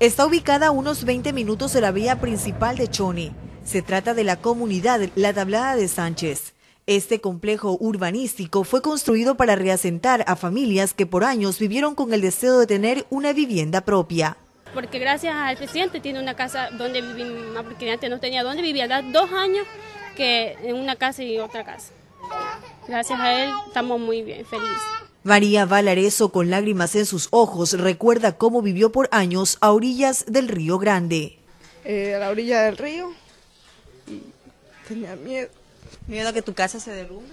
Está ubicada a unos 20 minutos de la vía principal de Choni. Se trata de la comunidad La Tablada de Sánchez. Este complejo urbanístico fue construido para reasentar a familias que por años vivieron con el deseo de tener una vivienda propia. Porque gracias al presidente tiene una casa donde vivimos, porque antes no tenía donde vivía, hace dos años que en una casa y otra casa. Gracias a él estamos muy bien, felices. María Valareso, con lágrimas en sus ojos, recuerda cómo vivió por años a orillas del río Grande. Eh, a la orilla del río, tenía miedo. ¿Miedo a que tu casa se derrumbe?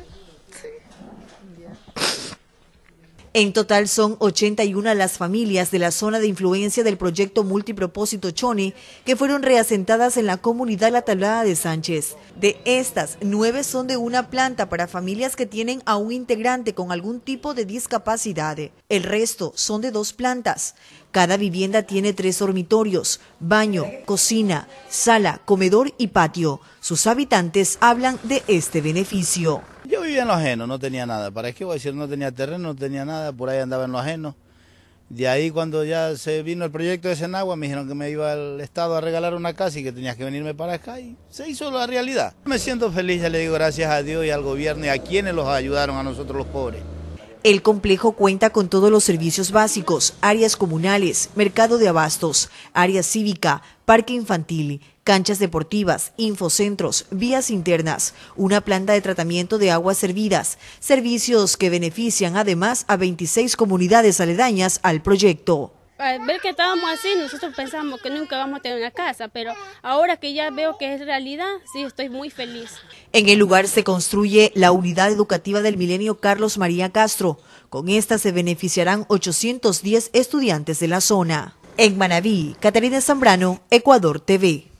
En total son 81 las familias de la zona de influencia del proyecto multipropósito Choni que fueron reasentadas en la comunidad La Tablada de Sánchez. De estas, nueve son de una planta para familias que tienen a un integrante con algún tipo de discapacidad. El resto son de dos plantas. Cada vivienda tiene tres dormitorios, baño, cocina, sala, comedor y patio. Sus habitantes hablan de este beneficio. Yo vivía en lo ajeno, no tenía nada. ¿Para qué voy a decir? No tenía terreno, no tenía nada, por ahí andaba en lo ajeno. De ahí cuando ya se vino el proyecto de Senagua, me dijeron que me iba al Estado a regalar una casa y que tenía que venirme para acá y se hizo la realidad. Me siento feliz, ya le digo gracias a Dios y al gobierno y a quienes los ayudaron, a nosotros los pobres. El complejo cuenta con todos los servicios básicos, áreas comunales, mercado de abastos, área cívica, parque infantil, canchas deportivas, infocentros, vías internas, una planta de tratamiento de aguas servidas, servicios que benefician además a 26 comunidades aledañas al proyecto. Al ver que estábamos así, nosotros pensamos que nunca vamos a tener una casa, pero ahora que ya veo que es realidad, sí, estoy muy feliz. En el lugar se construye la unidad educativa del milenio Carlos María Castro. Con esta se beneficiarán 810 estudiantes de la zona. En Manaví, Caterina Zambrano, Ecuador TV.